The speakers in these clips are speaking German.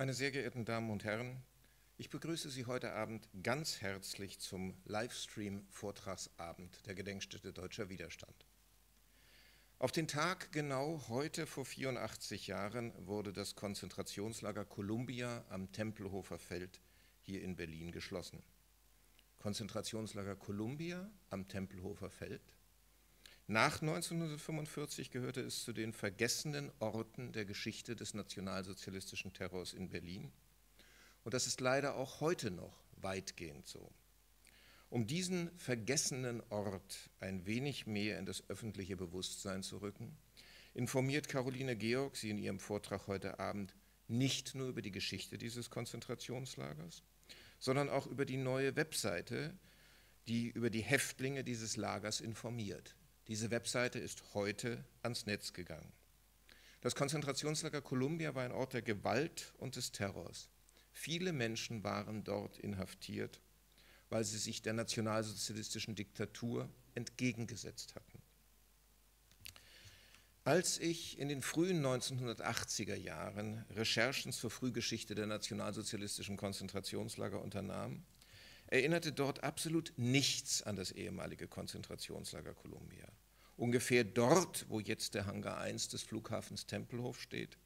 Meine sehr geehrten Damen und Herren, ich begrüße Sie heute Abend ganz herzlich zum Livestream-Vortragsabend der Gedenkstätte Deutscher Widerstand. Auf den Tag genau heute vor 84 Jahren wurde das Konzentrationslager Columbia am Tempelhofer Feld hier in Berlin geschlossen. Konzentrationslager Columbia am Tempelhofer Feld nach 1945 gehörte es zu den vergessenen Orten der Geschichte des nationalsozialistischen Terrors in Berlin. Und das ist leider auch heute noch weitgehend so. Um diesen vergessenen Ort ein wenig mehr in das öffentliche Bewusstsein zu rücken, informiert Caroline Georg Sie in ihrem Vortrag heute Abend nicht nur über die Geschichte dieses Konzentrationslagers, sondern auch über die neue Webseite, die über die Häftlinge dieses Lagers informiert. Diese Webseite ist heute ans Netz gegangen. Das Konzentrationslager Columbia war ein Ort der Gewalt und des Terrors. Viele Menschen waren dort inhaftiert, weil sie sich der nationalsozialistischen Diktatur entgegengesetzt hatten. Als ich in den frühen 1980er Jahren Recherchen zur Frühgeschichte der nationalsozialistischen Konzentrationslager unternahm, erinnerte dort absolut nichts an das ehemalige Konzentrationslager Columbia ungefähr dort, wo jetzt der Hangar 1 des Flughafens Tempelhof steht,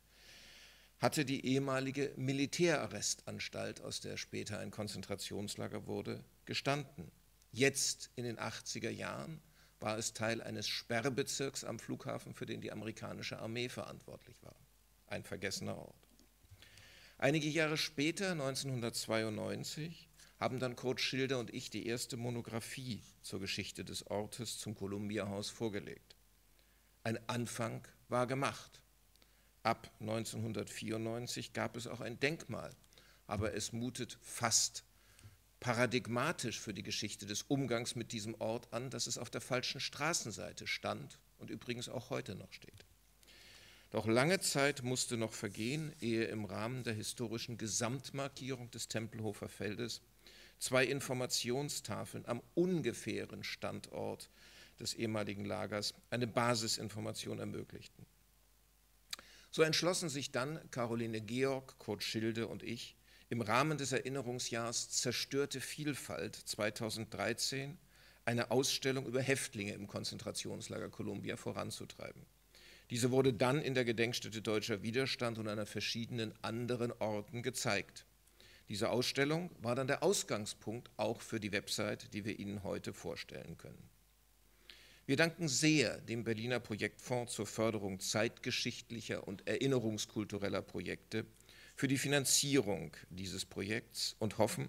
hatte die ehemalige Militärarrestanstalt, aus der später ein Konzentrationslager wurde, gestanden. Jetzt in den 80er Jahren war es Teil eines Sperrbezirks am Flughafen, für den die amerikanische Armee verantwortlich war. Ein vergessener Ort. Einige Jahre später, 1992, haben dann Kurt Schilder und ich die erste Monographie zur Geschichte des Ortes zum Kolumbierhaus vorgelegt. Ein Anfang war gemacht. Ab 1994 gab es auch ein Denkmal, aber es mutet fast paradigmatisch für die Geschichte des Umgangs mit diesem Ort an, dass es auf der falschen Straßenseite stand und übrigens auch heute noch steht. Doch lange Zeit musste noch vergehen, ehe im Rahmen der historischen Gesamtmarkierung des Tempelhofer Feldes zwei Informationstafeln am ungefähren Standort des ehemaligen Lagers eine Basisinformation ermöglichten. So entschlossen sich dann Caroline Georg, Kurt Schilde und ich, im Rahmen des Erinnerungsjahrs Zerstörte Vielfalt 2013 eine Ausstellung über Häftlinge im Konzentrationslager Columbia voranzutreiben. Diese wurde dann in der Gedenkstätte Deutscher Widerstand und an verschiedenen anderen Orten gezeigt. Diese Ausstellung war dann der Ausgangspunkt auch für die Website, die wir Ihnen heute vorstellen können. Wir danken sehr dem Berliner Projektfonds zur Förderung zeitgeschichtlicher und erinnerungskultureller Projekte für die Finanzierung dieses Projekts und hoffen,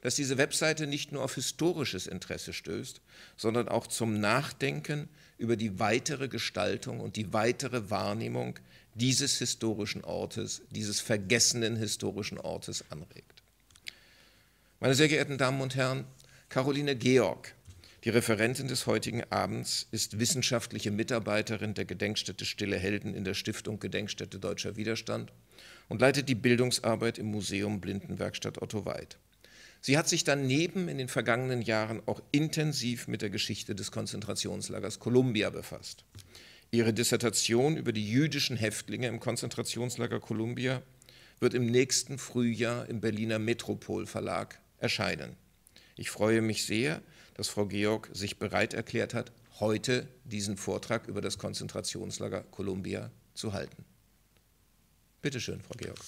dass diese Webseite nicht nur auf historisches Interesse stößt, sondern auch zum Nachdenken über die weitere Gestaltung und die weitere Wahrnehmung dieses historischen Ortes, dieses vergessenen historischen Ortes anregt. Meine sehr geehrten Damen und Herren, Caroline Georg, die Referentin des heutigen Abends, ist wissenschaftliche Mitarbeiterin der Gedenkstätte Stille Helden in der Stiftung Gedenkstätte Deutscher Widerstand und leitet die Bildungsarbeit im Museum Blindenwerkstatt Otto Weid. Sie hat sich daneben in den vergangenen Jahren auch intensiv mit der Geschichte des Konzentrationslagers Columbia befasst. Ihre Dissertation über die jüdischen Häftlinge im Konzentrationslager Columbia wird im nächsten Frühjahr im Berliner Metropol Verlag erscheinen. Ich freue mich sehr, dass Frau Georg sich bereit erklärt hat, heute diesen Vortrag über das Konzentrationslager Columbia zu halten. Bitte schön, Frau Georg.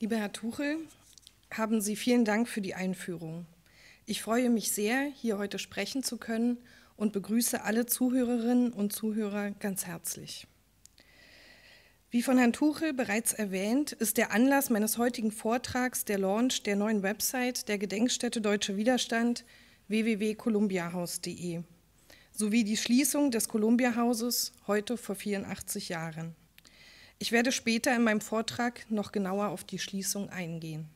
Lieber Herr Tuchel, haben Sie vielen Dank für die Einführung. Ich freue mich sehr, hier heute sprechen zu können und begrüße alle Zuhörerinnen und Zuhörer ganz herzlich. Wie von Herrn Tuchel bereits erwähnt, ist der Anlass meines heutigen Vortrags der Launch der neuen Website der Gedenkstätte Deutsche Widerstand www.columbiahaus.de sowie die Schließung des Columbia-Hauses heute vor 84 Jahren. Ich werde später in meinem Vortrag noch genauer auf die Schließung eingehen.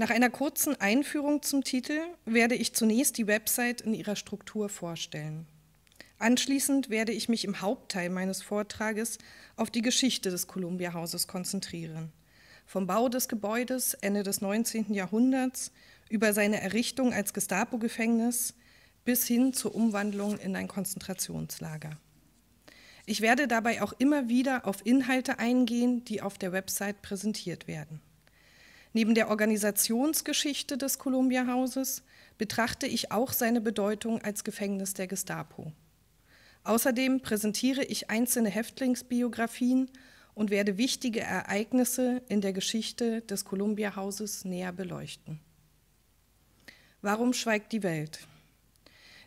Nach einer kurzen Einführung zum Titel werde ich zunächst die Website in ihrer Struktur vorstellen. Anschließend werde ich mich im Hauptteil meines Vortrages auf die Geschichte des Columbia Hauses konzentrieren. Vom Bau des Gebäudes Ende des 19. Jahrhunderts über seine Errichtung als Gestapo-Gefängnis bis hin zur Umwandlung in ein Konzentrationslager. Ich werde dabei auch immer wieder auf Inhalte eingehen, die auf der Website präsentiert werden. Neben der Organisationsgeschichte des Columbia-Hauses betrachte ich auch seine Bedeutung als Gefängnis der Gestapo. Außerdem präsentiere ich einzelne Häftlingsbiografien und werde wichtige Ereignisse in der Geschichte des Columbia-Hauses näher beleuchten. Warum schweigt die Welt?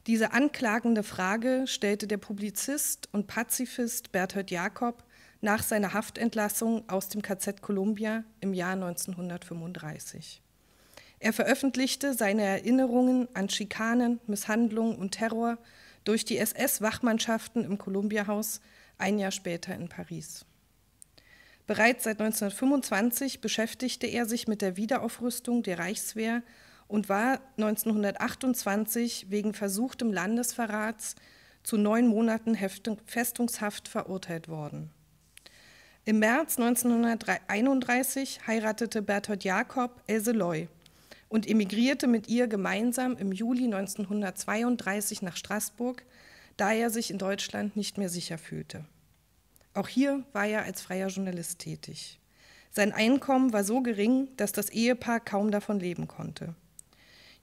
Diese anklagende Frage stellte der Publizist und Pazifist Berthold Jakob nach seiner Haftentlassung aus dem KZ Columbia im Jahr 1935. Er veröffentlichte seine Erinnerungen an Schikanen, Misshandlungen und Terror durch die SS-Wachmannschaften im Columbia-Haus ein Jahr später in Paris. Bereits seit 1925 beschäftigte er sich mit der Wiederaufrüstung der Reichswehr und war 1928 wegen versuchtem Landesverrats zu neun Monaten Festung, Festungshaft verurteilt worden. Im März 1931 heiratete Berthold Jakob Else Loy und emigrierte mit ihr gemeinsam im Juli 1932 nach Straßburg, da er sich in Deutschland nicht mehr sicher fühlte. Auch hier war er als freier Journalist tätig. Sein Einkommen war so gering, dass das Ehepaar kaum davon leben konnte.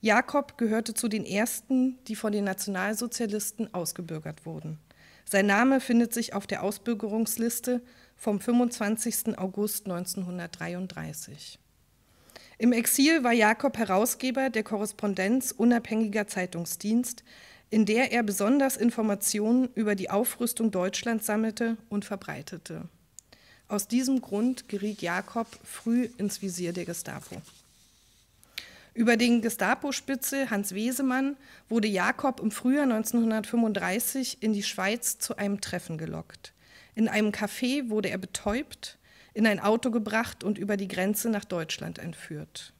Jakob gehörte zu den ersten, die von den Nationalsozialisten ausgebürgert wurden. Sein Name findet sich auf der Ausbürgerungsliste vom 25. August 1933. Im Exil war Jakob Herausgeber der Korrespondenz Unabhängiger Zeitungsdienst, in der er besonders Informationen über die Aufrüstung Deutschlands sammelte und verbreitete. Aus diesem Grund geriet Jakob früh ins Visier der Gestapo. Über den gestapo spitzel Hans Wesemann wurde Jakob im Frühjahr 1935 in die Schweiz zu einem Treffen gelockt. In einem Café wurde er betäubt, in ein Auto gebracht und über die Grenze nach Deutschland entführt.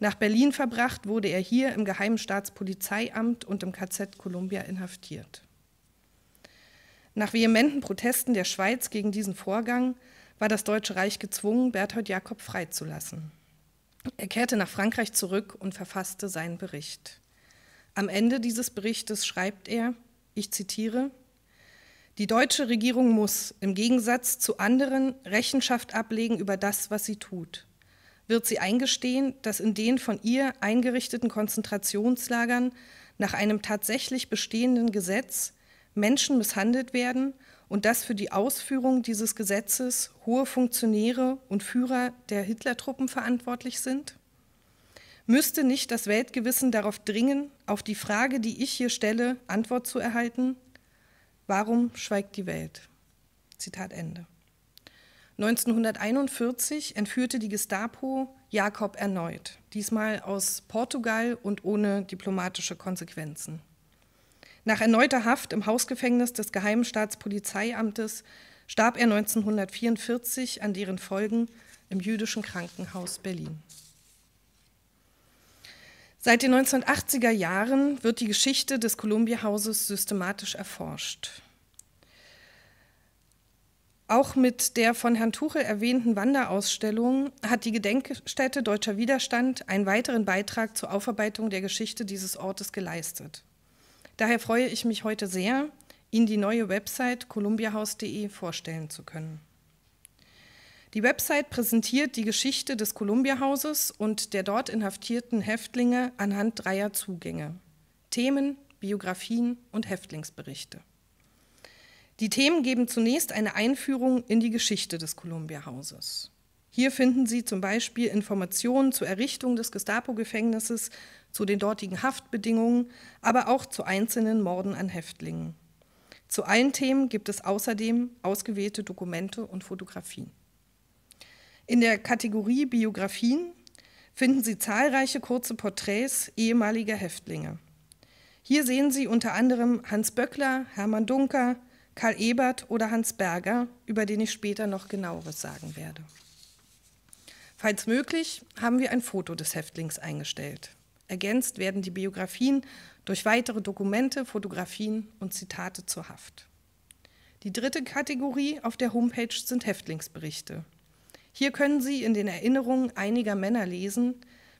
Nach Berlin verbracht wurde er hier im Geheimen Staatspolizeiamt und im KZ Columbia inhaftiert. Nach vehementen Protesten der Schweiz gegen diesen Vorgang war das Deutsche Reich gezwungen, Berthold Jakob freizulassen. Er kehrte nach Frankreich zurück und verfasste seinen Bericht. Am Ende dieses Berichtes schreibt er, ich zitiere, die deutsche Regierung muss im Gegensatz zu anderen Rechenschaft ablegen über das, was sie tut. Wird sie eingestehen, dass in den von ihr eingerichteten Konzentrationslagern nach einem tatsächlich bestehenden Gesetz Menschen misshandelt werden und dass für die Ausführung dieses Gesetzes hohe Funktionäre und Führer der Hitlertruppen verantwortlich sind? Müsste nicht das Weltgewissen darauf dringen, auf die Frage, die ich hier stelle, Antwort zu erhalten? Warum schweigt die Welt? Zitat Ende. 1941 entführte die Gestapo Jakob erneut, diesmal aus Portugal und ohne diplomatische Konsequenzen. Nach erneuter Haft im Hausgefängnis des Geheimen Staatspolizeiamtes starb er 1944 an deren Folgen im jüdischen Krankenhaus Berlin. Seit den 1980er Jahren wird die Geschichte des Columbia-Hauses systematisch erforscht. Auch mit der von Herrn Tuchel erwähnten Wanderausstellung hat die Gedenkstätte Deutscher Widerstand einen weiteren Beitrag zur Aufarbeitung der Geschichte dieses Ortes geleistet. Daher freue ich mich heute sehr, Ihnen die neue Website columbiahaus.de vorstellen zu können. Die Website präsentiert die Geschichte des Columbia-Hauses und der dort inhaftierten Häftlinge anhand dreier Zugänge: Themen, Biografien und Häftlingsberichte. Die Themen geben zunächst eine Einführung in die Geschichte des Columbia-Hauses. Hier finden Sie zum Beispiel Informationen zur Errichtung des Gestapo-Gefängnisses zu den dortigen Haftbedingungen, aber auch zu einzelnen Morden an Häftlingen. Zu allen Themen gibt es außerdem ausgewählte Dokumente und Fotografien. In der Kategorie Biografien finden Sie zahlreiche kurze Porträts ehemaliger Häftlinge. Hier sehen Sie unter anderem Hans Böckler, Hermann Dunker, Karl Ebert oder Hans Berger, über den ich später noch genaueres sagen werde. Falls möglich, haben wir ein Foto des Häftlings eingestellt. Ergänzt werden die Biografien durch weitere Dokumente, Fotografien und Zitate zur Haft. Die dritte Kategorie auf der Homepage sind Häftlingsberichte. Hier können Sie in den Erinnerungen einiger Männer lesen,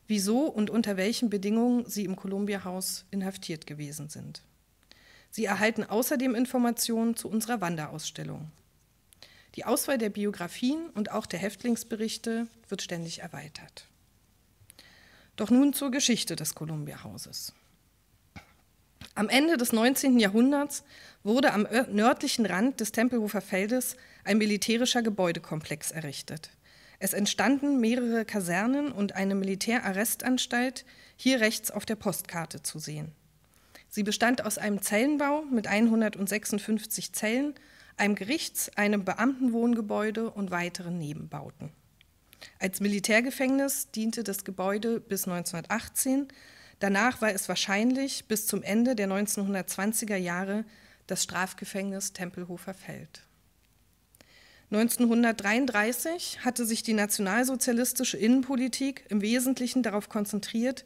wieso und unter welchen Bedingungen sie im Columbia-Haus inhaftiert gewesen sind. Sie erhalten außerdem Informationen zu unserer Wanderausstellung. Die Auswahl der Biografien und auch der Häftlingsberichte wird ständig erweitert. Doch nun zur Geschichte des Columbia-Hauses. Am Ende des 19. Jahrhunderts wurde am nördlichen Rand des Tempelhofer Feldes ein militärischer Gebäudekomplex errichtet. Es entstanden mehrere Kasernen und eine Militärarrestanstalt, hier rechts auf der Postkarte zu sehen. Sie bestand aus einem Zellenbau mit 156 Zellen, einem Gerichts-, einem Beamtenwohngebäude und weiteren Nebenbauten. Als Militärgefängnis diente das Gebäude bis 1918. Danach war es wahrscheinlich bis zum Ende der 1920er Jahre das Strafgefängnis Tempelhofer Feld. 1933 hatte sich die nationalsozialistische Innenpolitik im Wesentlichen darauf konzentriert,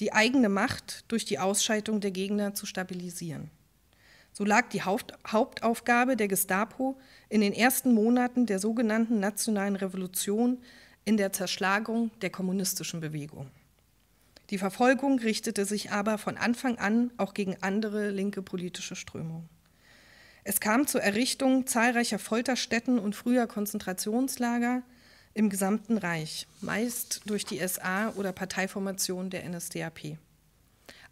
die eigene Macht durch die Ausschaltung der Gegner zu stabilisieren. So lag die Hauptaufgabe der Gestapo in den ersten Monaten der sogenannten Nationalen Revolution in der Zerschlagung der kommunistischen Bewegung. Die Verfolgung richtete sich aber von Anfang an auch gegen andere linke politische Strömungen. Es kam zur Errichtung zahlreicher Folterstätten und früher Konzentrationslager im gesamten Reich, meist durch die SA oder Parteiformation der NSDAP.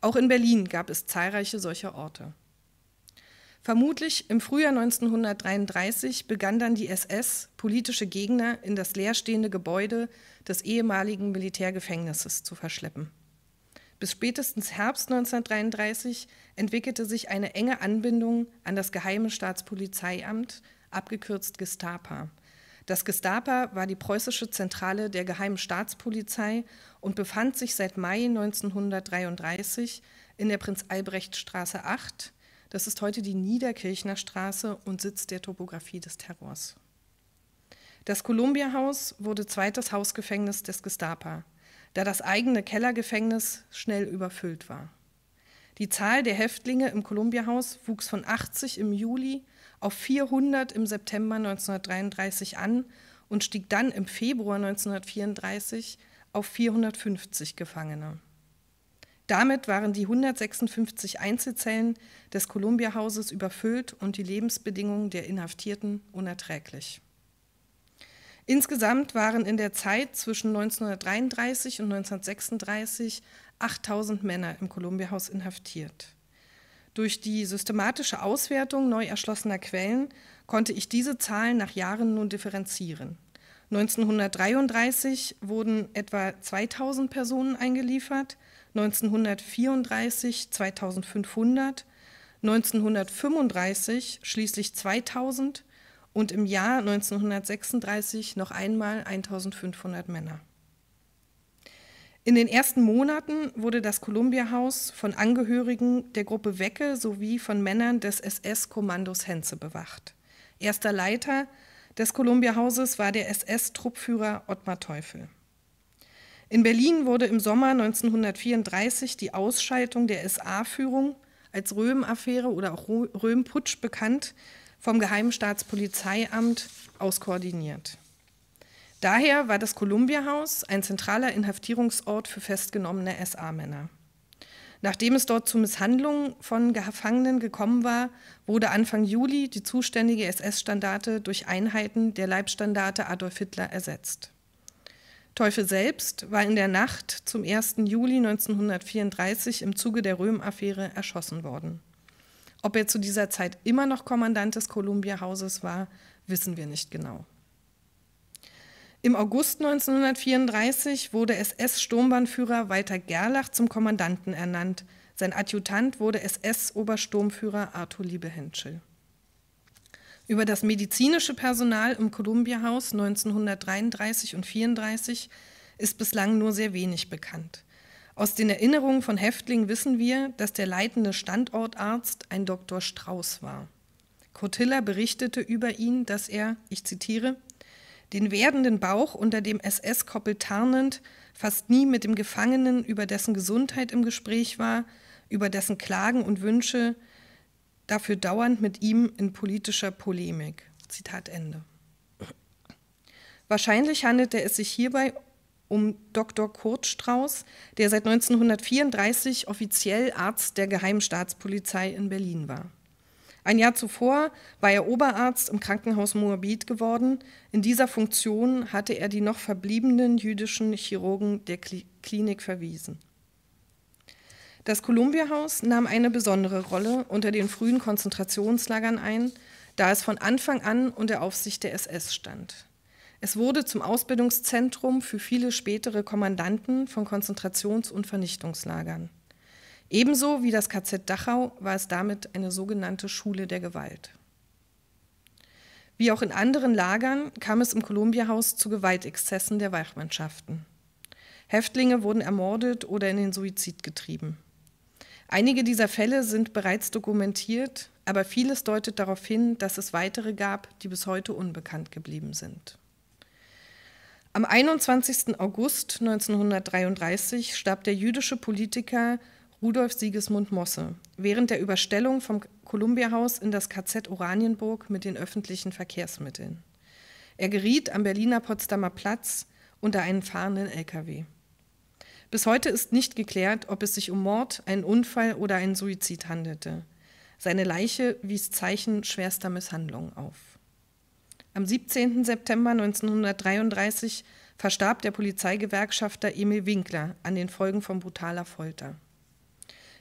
Auch in Berlin gab es zahlreiche solcher Orte. Vermutlich im Frühjahr 1933 begann dann die SS, politische Gegner in das leerstehende Gebäude des ehemaligen Militärgefängnisses zu verschleppen. Bis spätestens Herbst 1933 entwickelte sich eine enge Anbindung an das Geheime Staatspolizeiamt, abgekürzt Gestapa. Das Gestapa war die preußische Zentrale der Geheimen Staatspolizei und befand sich seit Mai 1933 in der Prinz-Albrecht-Straße 8 das ist heute die Niederkirchner Straße und Sitz der Topographie des Terrors. Das Columbia-Haus wurde zweites Hausgefängnis des Gestapa, da das eigene Kellergefängnis schnell überfüllt war. Die Zahl der Häftlinge im Columbia-Haus wuchs von 80 im Juli auf 400 im September 1933 an und stieg dann im Februar 1934 auf 450 Gefangene. Damit waren die 156 Einzelzellen des Columbia-Hauses überfüllt und die Lebensbedingungen der Inhaftierten unerträglich. Insgesamt waren in der Zeit zwischen 1933 und 1936 8000 Männer im Columbia-Haus inhaftiert. Durch die systematische Auswertung neu erschlossener Quellen konnte ich diese Zahlen nach Jahren nun differenzieren. 1933 wurden etwa 2000 Personen eingeliefert, 1934 2500, 1935 schließlich 2000 und im Jahr 1936 noch einmal 1500 Männer. In den ersten Monaten wurde das Columbia-Haus von Angehörigen der Gruppe Wecke sowie von Männern des SS-Kommandos Henze bewacht. Erster Leiter des Columbia-Hauses war der SS-Truppführer Ottmar Teufel. In Berlin wurde im Sommer 1934 die Ausschaltung der SA-Führung als Röhm-Affäre oder auch Röhm-Putsch bekannt vom Geheimstaatspolizeiamt auskoordiniert. Daher war das Columbia-Haus ein zentraler Inhaftierungsort für festgenommene SA-Männer. Nachdem es dort zu Misshandlungen von Gefangenen gekommen war, wurde Anfang Juli die zuständige SS-Standarte durch Einheiten der Leibstandarte Adolf Hitler ersetzt. Teufel selbst war in der Nacht zum 1. Juli 1934 im Zuge der Röhm-Affäre erschossen worden. Ob er zu dieser Zeit immer noch Kommandant des Columbia-Hauses war, wissen wir nicht genau. Im August 1934 wurde ss sturmbahnführer Walter Gerlach zum Kommandanten ernannt. Sein Adjutant wurde SS-Obersturmführer Arthur Liebehenschel. Über das medizinische Personal im Columbia-Haus 1933 und 34 ist bislang nur sehr wenig bekannt. Aus den Erinnerungen von Häftlingen wissen wir, dass der leitende Standortarzt ein Dr. Strauß war. Cotilla berichtete über ihn, dass er, ich zitiere, den werdenden Bauch unter dem SS-Koppel tarnend, fast nie mit dem Gefangenen über dessen Gesundheit im Gespräch war, über dessen Klagen und Wünsche, dafür dauernd mit ihm in politischer Polemik. Zitat Ende. Wahrscheinlich handelte es sich hierbei um Dr. Kurt Strauß, der seit 1934 offiziell Arzt der Geheimstaatspolizei in Berlin war. Ein Jahr zuvor war er Oberarzt im Krankenhaus Moabit geworden. In dieser Funktion hatte er die noch verbliebenen jüdischen Chirurgen der Klinik verwiesen. Das Columbia-Haus nahm eine besondere Rolle unter den frühen Konzentrationslagern ein, da es von Anfang an unter Aufsicht der SS stand. Es wurde zum Ausbildungszentrum für viele spätere Kommandanten von Konzentrations- und Vernichtungslagern. Ebenso wie das KZ Dachau war es damit eine sogenannte Schule der Gewalt. Wie auch in anderen Lagern kam es im Columbia-Haus zu Gewaltexzessen der Wachmannschaften. Häftlinge wurden ermordet oder in den Suizid getrieben. Einige dieser Fälle sind bereits dokumentiert, aber vieles deutet darauf hin, dass es weitere gab, die bis heute unbekannt geblieben sind. Am 21. August 1933 starb der jüdische Politiker Rudolf Sigismund Mosse während der Überstellung vom Kolumbiahaus in das KZ Oranienburg mit den öffentlichen Verkehrsmitteln. Er geriet am Berliner Potsdamer Platz unter einen fahrenden LKW. Bis heute ist nicht geklärt, ob es sich um Mord, einen Unfall oder einen Suizid handelte. Seine Leiche wies Zeichen schwerster Misshandlungen auf. Am 17. September 1933 verstarb der Polizeigewerkschafter Emil Winkler an den Folgen von brutaler Folter.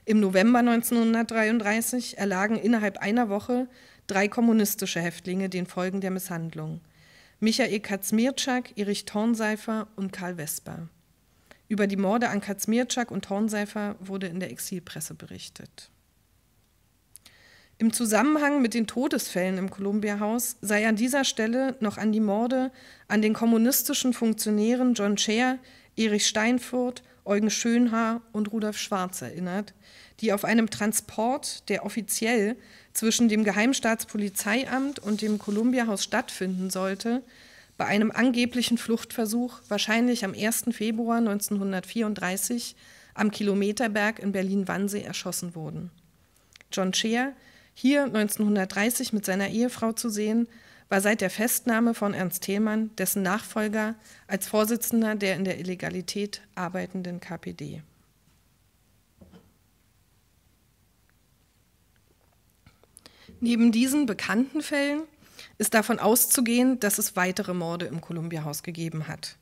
Im November 1933 erlagen innerhalb einer Woche drei kommunistische Häftlinge den Folgen der Misshandlung. Michael Katzmirczak, Erich Tornseifer und Karl Vesper. Über die Morde an Kazmirczak und Hornseifer wurde in der Exilpresse berichtet. Im Zusammenhang mit den Todesfällen im Columbia-Haus sei an dieser Stelle noch an die Morde an den kommunistischen Funktionären John Scheer, Erich Steinfurt, Eugen Schönhaar und Rudolf Schwarz erinnert, die auf einem Transport, der offiziell zwischen dem Geheimstaatspolizeiamt und dem Columbia-Haus stattfinden sollte, bei einem angeblichen Fluchtversuch, wahrscheinlich am 1. Februar 1934, am Kilometerberg in Berlin-Wannsee erschossen wurden. John Scheer, hier 1930 mit seiner Ehefrau zu sehen, war seit der Festnahme von Ernst Thälmann dessen Nachfolger als Vorsitzender der in der Illegalität arbeitenden KPD. Neben diesen bekannten Fällen ist davon auszugehen, dass es weitere Morde im Columbia-Haus gegeben hat.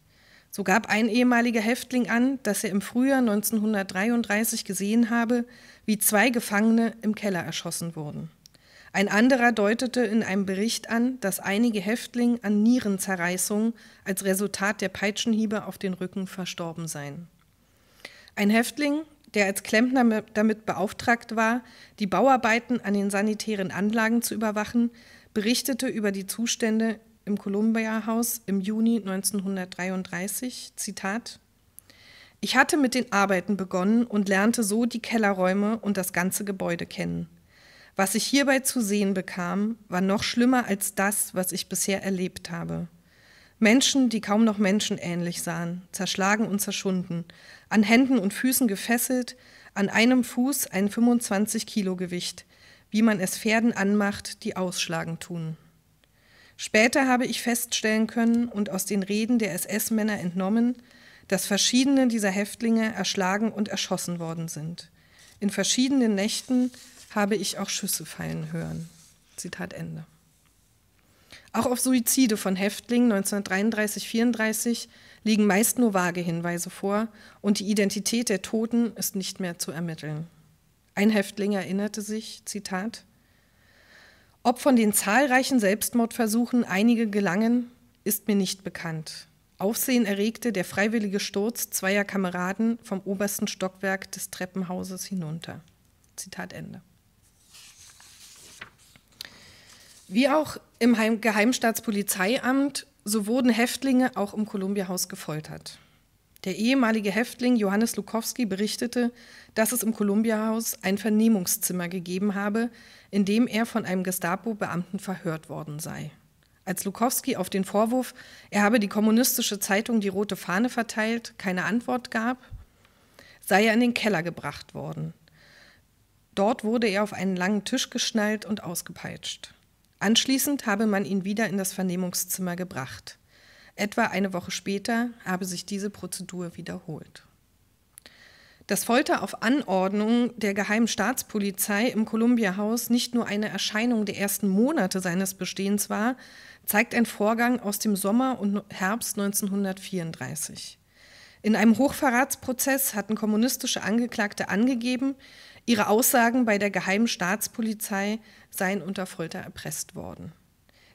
So gab ein ehemaliger Häftling an, dass er im Frühjahr 1933 gesehen habe, wie zwei Gefangene im Keller erschossen wurden. Ein anderer deutete in einem Bericht an, dass einige Häftlinge an Nierenzerreißungen als Resultat der Peitschenhiebe auf den Rücken verstorben seien. Ein Häftling, der als Klempner damit beauftragt war, die Bauarbeiten an den sanitären Anlagen zu überwachen, berichtete über die Zustände im Columbia-Haus im Juni 1933, Zitat, ich hatte mit den Arbeiten begonnen und lernte so die Kellerräume und das ganze Gebäude kennen. Was ich hierbei zu sehen bekam, war noch schlimmer als das, was ich bisher erlebt habe. Menschen, die kaum noch menschenähnlich sahen, zerschlagen und zerschunden, an Händen und Füßen gefesselt, an einem Fuß ein 25 Kilo Gewicht, wie man es Pferden anmacht, die ausschlagen tun. Später habe ich feststellen können und aus den Reden der SS-Männer entnommen, dass verschiedene dieser Häftlinge erschlagen und erschossen worden sind. In verschiedenen Nächten habe ich auch Schüsse fallen hören. Zitat Ende. Auch auf Suizide von Häftlingen 1933-34 liegen meist nur vage Hinweise vor und die Identität der Toten ist nicht mehr zu ermitteln. Ein Häftling erinnerte sich, Zitat, ob von den zahlreichen Selbstmordversuchen einige gelangen, ist mir nicht bekannt. Aufsehen erregte der freiwillige Sturz zweier Kameraden vom obersten Stockwerk des Treppenhauses hinunter. Zitat Ende. Wie auch im Geheimstaatspolizeiamt, so wurden Häftlinge auch im Kolumbiahaus gefoltert. Der ehemalige Häftling Johannes Lukowski berichtete, dass es im Columbia-Haus ein Vernehmungszimmer gegeben habe, in dem er von einem Gestapo-Beamten verhört worden sei. Als Lukowski auf den Vorwurf, er habe die kommunistische Zeitung Die Rote Fahne verteilt, keine Antwort gab, sei er in den Keller gebracht worden. Dort wurde er auf einen langen Tisch geschnallt und ausgepeitscht. Anschließend habe man ihn wieder in das Vernehmungszimmer gebracht. Etwa eine Woche später habe sich diese Prozedur wiederholt. Dass Folter auf Anordnung der geheimen Staatspolizei im Columbia-Haus nicht nur eine Erscheinung der ersten Monate seines Bestehens war, zeigt ein Vorgang aus dem Sommer und Herbst 1934. In einem Hochverratsprozess hatten kommunistische Angeklagte angegeben, ihre Aussagen bei der geheimen Staatspolizei seien unter Folter erpresst worden.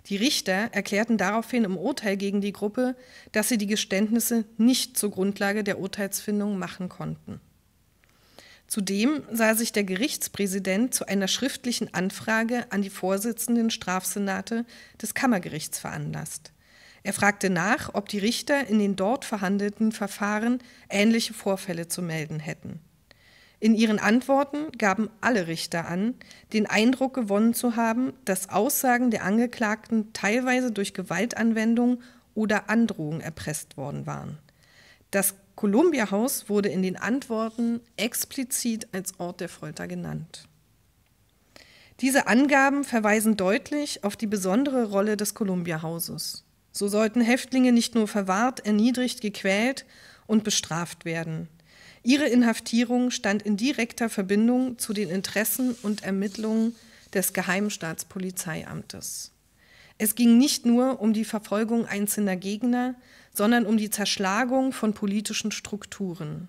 Die Richter erklärten daraufhin im Urteil gegen die Gruppe, dass sie die Geständnisse nicht zur Grundlage der Urteilsfindung machen konnten. Zudem sah sich der Gerichtspräsident zu einer schriftlichen Anfrage an die Vorsitzenden Strafsenate des Kammergerichts veranlasst. Er fragte nach, ob die Richter in den dort verhandelten Verfahren ähnliche Vorfälle zu melden hätten. In ihren Antworten gaben alle Richter an, den Eindruck gewonnen zu haben, dass Aussagen der Angeklagten teilweise durch Gewaltanwendung oder Androhung erpresst worden waren. Das Columbia House wurde in den Antworten explizit als Ort der Folter genannt. Diese Angaben verweisen deutlich auf die besondere Rolle des Columbia Hauses. So sollten Häftlinge nicht nur verwahrt, erniedrigt, gequält und bestraft werden. Ihre Inhaftierung stand in direkter Verbindung zu den Interessen und Ermittlungen des Geheimstaatspolizeiamtes. Es ging nicht nur um die Verfolgung einzelner Gegner, sondern um die Zerschlagung von politischen Strukturen.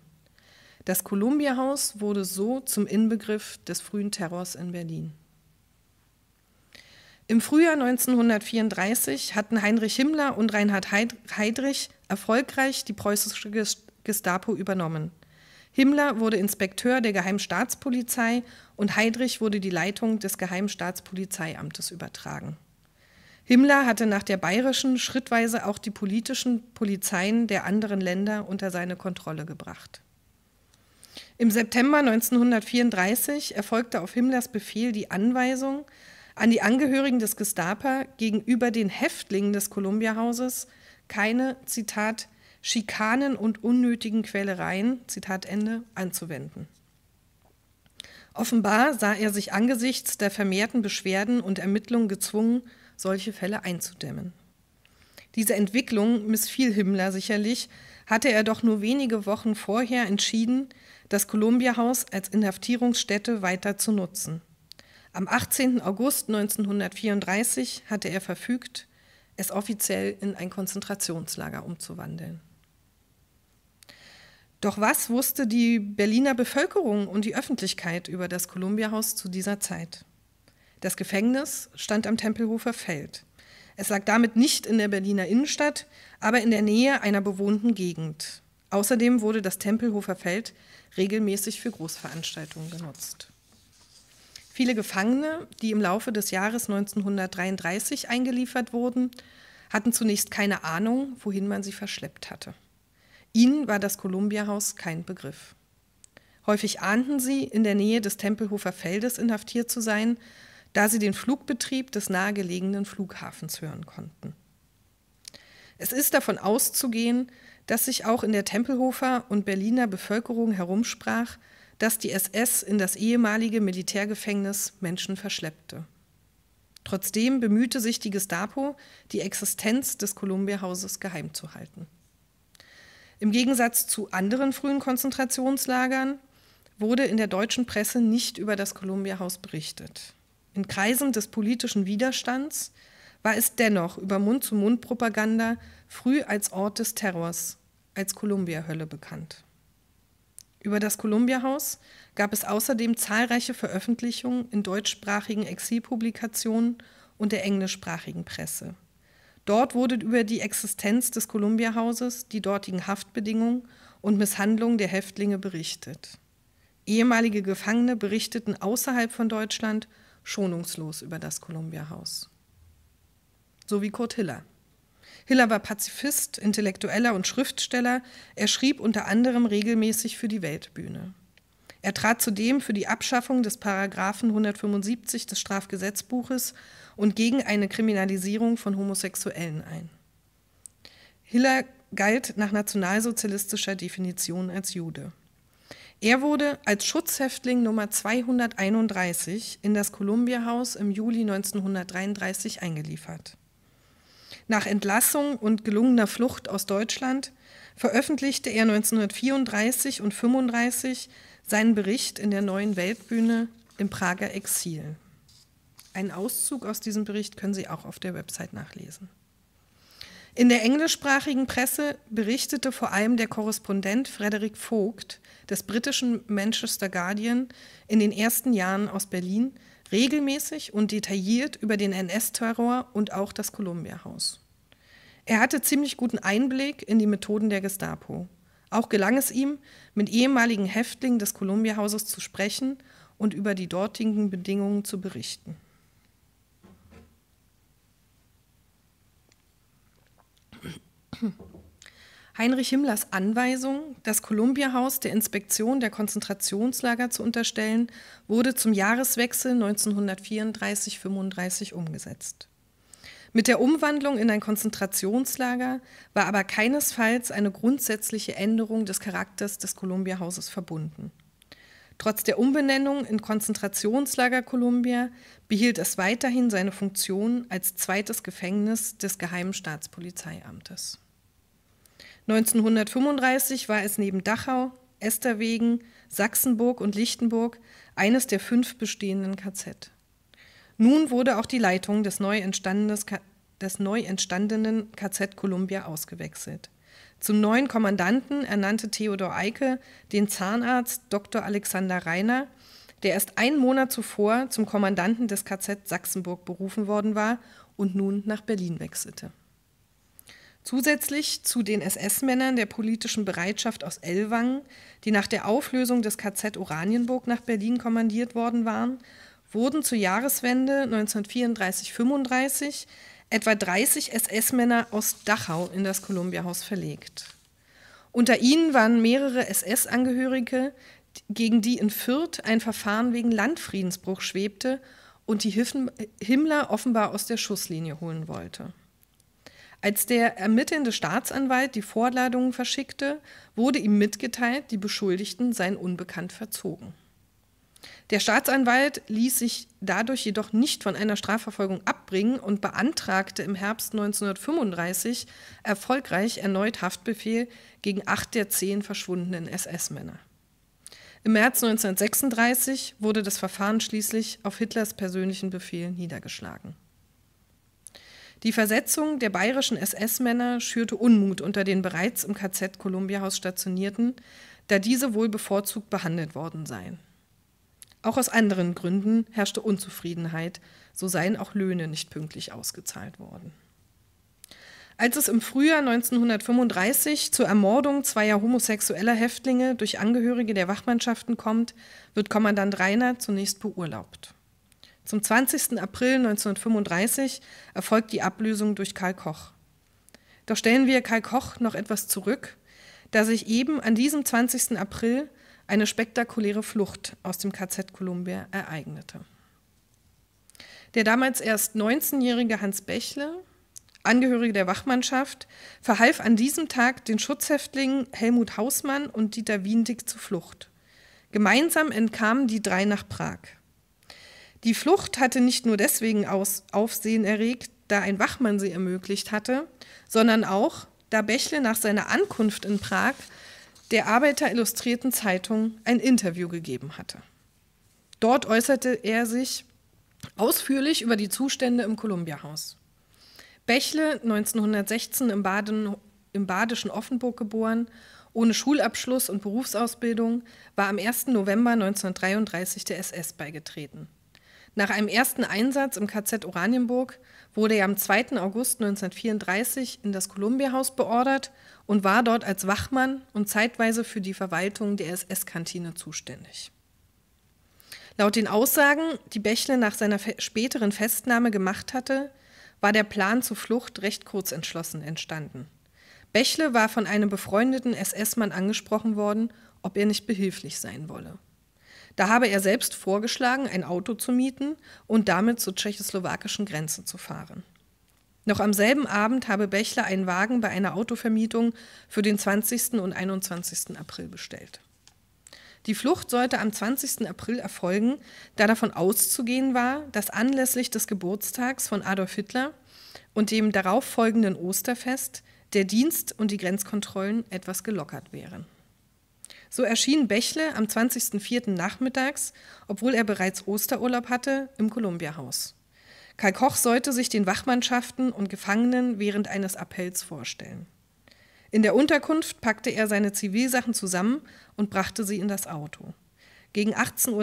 Das Columbia-Haus wurde so zum Inbegriff des frühen Terrors in Berlin. Im Frühjahr 1934 hatten Heinrich Himmler und Reinhard Heydrich erfolgreich die preußische Gestapo übernommen. Himmler wurde Inspekteur der Geheimstaatspolizei und Heydrich wurde die Leitung des Geheimstaatspolizeiamtes übertragen. Himmler hatte nach der bayerischen schrittweise auch die politischen Polizeien der anderen Länder unter seine Kontrolle gebracht. Im September 1934 erfolgte auf Himmlers Befehl die Anweisung, an die Angehörigen des Gestapo gegenüber den Häftlingen des Kolumbiahauses keine, Zitat, Schikanen und unnötigen Quälereien, Zitat Ende, anzuwenden. Offenbar sah er sich angesichts der vermehrten Beschwerden und Ermittlungen gezwungen, solche Fälle einzudämmen. Diese Entwicklung missfiel Himmler sicherlich, hatte er doch nur wenige Wochen vorher entschieden, das Columbia-Haus als Inhaftierungsstätte weiter zu nutzen. Am 18. August 1934 hatte er verfügt, es offiziell in ein Konzentrationslager umzuwandeln. Doch was wusste die Berliner Bevölkerung und die Öffentlichkeit über das Kolumbiahaus zu dieser Zeit? Das Gefängnis stand am Tempelhofer Feld. Es lag damit nicht in der Berliner Innenstadt, aber in der Nähe einer bewohnten Gegend. Außerdem wurde das Tempelhofer Feld regelmäßig für Großveranstaltungen genutzt. Viele Gefangene, die im Laufe des Jahres 1933 eingeliefert wurden, hatten zunächst keine Ahnung, wohin man sie verschleppt hatte. Ihnen war das columbia kein Begriff. Häufig ahnten sie, in der Nähe des Tempelhofer Feldes inhaftiert zu sein, da sie den Flugbetrieb des nahegelegenen Flughafens hören konnten. Es ist davon auszugehen, dass sich auch in der Tempelhofer und Berliner Bevölkerung herumsprach, dass die SS in das ehemalige Militärgefängnis Menschen verschleppte. Trotzdem bemühte sich die Gestapo, die Existenz des columbia geheim zu halten. Im Gegensatz zu anderen frühen Konzentrationslagern wurde in der deutschen Presse nicht über das Columbia-Haus berichtet. In Kreisen des politischen Widerstands war es dennoch über Mund-zu-Mund-Propaganda früh als Ort des Terrors, als Columbia-Hölle bekannt. Über das Columbia-Haus gab es außerdem zahlreiche Veröffentlichungen in deutschsprachigen Exilpublikationen und der englischsprachigen Presse. Dort wurde über die Existenz des Columbia-Hauses, die dortigen Haftbedingungen und Misshandlungen der Häftlinge berichtet. Ehemalige Gefangene berichteten außerhalb von Deutschland schonungslos über das Columbia-Haus. So wie Kurt Hiller. Hiller war Pazifist, Intellektueller und Schriftsteller. Er schrieb unter anderem regelmäßig für die Weltbühne. Er trat zudem für die Abschaffung des Paragraphen 175 des Strafgesetzbuches und gegen eine Kriminalisierung von Homosexuellen ein. Hiller galt nach nationalsozialistischer Definition als Jude. Er wurde als Schutzhäftling Nummer 231 in das Columbia-Haus im Juli 1933 eingeliefert. Nach Entlassung und gelungener Flucht aus Deutschland veröffentlichte er 1934 und 35 seinen Bericht in der neuen Weltbühne im Prager Exil. Einen Auszug aus diesem Bericht können Sie auch auf der Website nachlesen. In der englischsprachigen Presse berichtete vor allem der Korrespondent Frederick Vogt des britischen Manchester Guardian in den ersten Jahren aus Berlin regelmäßig und detailliert über den NS-Terror und auch das Columbia-Haus. Er hatte ziemlich guten Einblick in die Methoden der Gestapo. Auch gelang es ihm, mit ehemaligen Häftlingen des Columbia-Hauses zu sprechen und über die dortigen Bedingungen zu berichten. Heinrich Himmlers Anweisung, das Columbia-Haus der Inspektion der Konzentrationslager zu unterstellen, wurde zum Jahreswechsel 1934-35 umgesetzt. Mit der Umwandlung in ein Konzentrationslager war aber keinesfalls eine grundsätzliche Änderung des Charakters des Columbia-Hauses verbunden. Trotz der Umbenennung in Konzentrationslager Columbia behielt es weiterhin seine Funktion als zweites Gefängnis des Geheimen Staatspolizeiamtes. 1935 war es neben Dachau, Esterwegen, Sachsenburg und Lichtenburg eines der fünf bestehenden KZ. Nun wurde auch die Leitung des neu, des neu entstandenen KZ Columbia ausgewechselt. Zum neuen Kommandanten ernannte Theodor Eike den Zahnarzt Dr. Alexander Reiner, der erst einen Monat zuvor zum Kommandanten des KZ Sachsenburg berufen worden war und nun nach Berlin wechselte. Zusätzlich zu den SS-Männern der politischen Bereitschaft aus Ellwangen, die nach der Auflösung des KZ Oranienburg nach Berlin kommandiert worden waren, wurden zur Jahreswende 1934-35 etwa 30 SS-Männer aus Dachau in das Kolumbiahaus verlegt. Unter ihnen waren mehrere SS-Angehörige, gegen die in Fürth ein Verfahren wegen Landfriedensbruch schwebte und die Himmler offenbar aus der Schusslinie holen wollte. Als der ermittelnde Staatsanwalt die Vorladungen verschickte, wurde ihm mitgeteilt, die Beschuldigten seien unbekannt verzogen. Der Staatsanwalt ließ sich dadurch jedoch nicht von einer Strafverfolgung abbringen und beantragte im Herbst 1935 erfolgreich erneut Haftbefehl gegen acht der zehn verschwundenen SS-Männer. Im März 1936 wurde das Verfahren schließlich auf Hitlers persönlichen Befehl niedergeschlagen. Die Versetzung der bayerischen SS-Männer schürte Unmut unter den bereits im KZ Kolumbiahaus stationierten, da diese wohl bevorzugt behandelt worden seien. Auch aus anderen Gründen herrschte Unzufriedenheit, so seien auch Löhne nicht pünktlich ausgezahlt worden. Als es im Frühjahr 1935 zur Ermordung zweier homosexueller Häftlinge durch Angehörige der Wachmannschaften kommt, wird Kommandant Reiner zunächst beurlaubt. Zum 20. April 1935 erfolgt die Ablösung durch Karl Koch. Doch stellen wir Karl Koch noch etwas zurück, da sich eben an diesem 20. April eine spektakuläre Flucht aus dem KZ Columbia ereignete. Der damals erst 19-jährige Hans Bächle, Angehörige der Wachmannschaft, verhalf an diesem Tag den Schutzhäftlingen Helmut Hausmann und Dieter Wiendick zur Flucht. Gemeinsam entkamen die drei nach Prag. Die Flucht hatte nicht nur deswegen Aus Aufsehen erregt, da ein Wachmann sie ermöglicht hatte, sondern auch, da Bächle nach seiner Ankunft in Prag der Arbeiter Illustrierten Zeitung ein Interview gegeben hatte. Dort äußerte er sich ausführlich über die Zustände im Kolumbiahaus. Bächle, 1916 im, Baden, im badischen Offenburg geboren, ohne Schulabschluss und Berufsausbildung, war am 1. November 1933 der SS beigetreten. Nach einem ersten Einsatz im KZ Oranienburg wurde er am 2. August 1934 in das Kolumbiahaus beordert und war dort als Wachmann und zeitweise für die Verwaltung der SS-Kantine zuständig. Laut den Aussagen, die Bächle nach seiner späteren Festnahme gemacht hatte, war der Plan zur Flucht recht kurz entschlossen entstanden. Bächle war von einem befreundeten SS-Mann angesprochen worden, ob er nicht behilflich sein wolle. Da habe er selbst vorgeschlagen, ein Auto zu mieten und damit zur tschechoslowakischen Grenze zu fahren. Noch am selben Abend habe Bechler einen Wagen bei einer Autovermietung für den 20. und 21. April bestellt. Die Flucht sollte am 20. April erfolgen, da davon auszugehen war, dass anlässlich des Geburtstags von Adolf Hitler und dem darauffolgenden Osterfest der Dienst und die Grenzkontrollen etwas gelockert wären. So erschien Bächle am 20.04. nachmittags, obwohl er bereits Osterurlaub hatte, im Columbia-Haus. Karl Koch sollte sich den Wachmannschaften und Gefangenen während eines Appells vorstellen. In der Unterkunft packte er seine Zivilsachen zusammen und brachte sie in das Auto. Gegen 18.30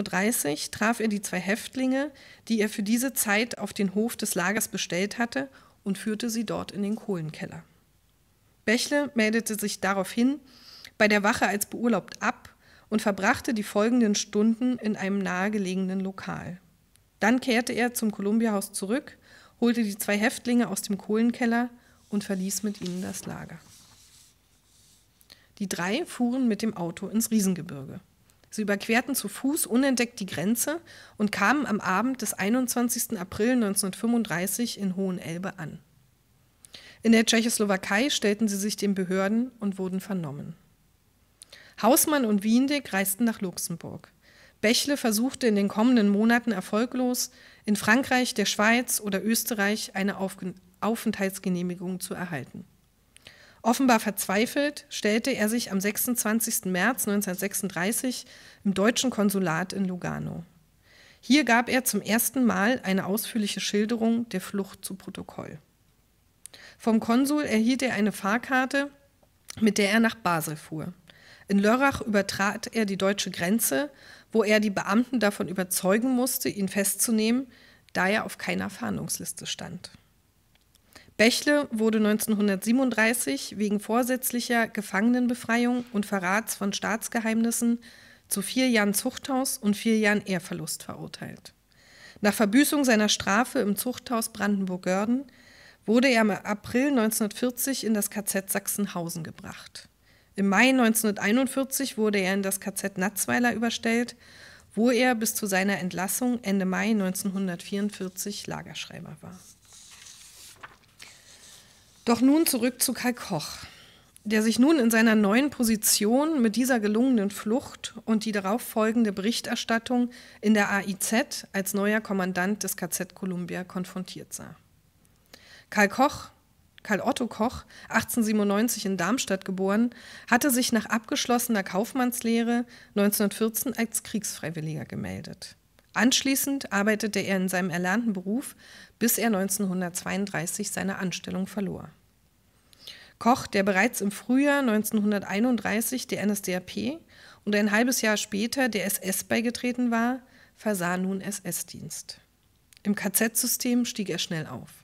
Uhr traf er die zwei Häftlinge, die er für diese Zeit auf den Hof des Lagers bestellt hatte, und führte sie dort in den Kohlenkeller. Bächle meldete sich daraufhin, bei der Wache als beurlaubt ab und verbrachte die folgenden Stunden in einem nahegelegenen Lokal. Dann kehrte er zum Columbia-Haus zurück, holte die zwei Häftlinge aus dem Kohlenkeller und verließ mit ihnen das Lager. Die drei fuhren mit dem Auto ins Riesengebirge. Sie überquerten zu Fuß unentdeckt die Grenze und kamen am Abend des 21. April 1935 in Hohenelbe an. In der Tschechoslowakei stellten sie sich den Behörden und wurden vernommen. Hausmann und Wiendick reisten nach Luxemburg. Bächle versuchte in den kommenden Monaten erfolglos, in Frankreich, der Schweiz oder Österreich eine Auf Aufenthaltsgenehmigung zu erhalten. Offenbar verzweifelt stellte er sich am 26. März 1936 im deutschen Konsulat in Lugano. Hier gab er zum ersten Mal eine ausführliche Schilderung der Flucht zu Protokoll. Vom Konsul erhielt er eine Fahrkarte, mit der er nach Basel fuhr. In Lörrach übertrat er die deutsche Grenze, wo er die Beamten davon überzeugen musste, ihn festzunehmen, da er auf keiner Fahndungsliste stand. Bächle wurde 1937 wegen vorsätzlicher Gefangenenbefreiung und Verrats von Staatsgeheimnissen zu vier Jahren Zuchthaus und vier Jahren Ehrverlust verurteilt. Nach Verbüßung seiner Strafe im Zuchthaus Brandenburg-Görden wurde er im April 1940 in das KZ Sachsenhausen gebracht. Im Mai 1941 wurde er in das KZ Natzweiler überstellt, wo er bis zu seiner Entlassung Ende Mai 1944 Lagerschreiber war. Doch nun zurück zu Karl Koch, der sich nun in seiner neuen Position mit dieser gelungenen Flucht und die darauf folgende Berichterstattung in der AIZ als neuer Kommandant des KZ Columbia konfrontiert sah. Karl Koch Karl Otto Koch, 1897 in Darmstadt geboren, hatte sich nach abgeschlossener Kaufmannslehre 1914 als Kriegsfreiwilliger gemeldet. Anschließend arbeitete er in seinem erlernten Beruf, bis er 1932 seine Anstellung verlor. Koch, der bereits im Frühjahr 1931 der NSDAP und ein halbes Jahr später der SS beigetreten war, versah nun SS-Dienst. Im KZ-System stieg er schnell auf.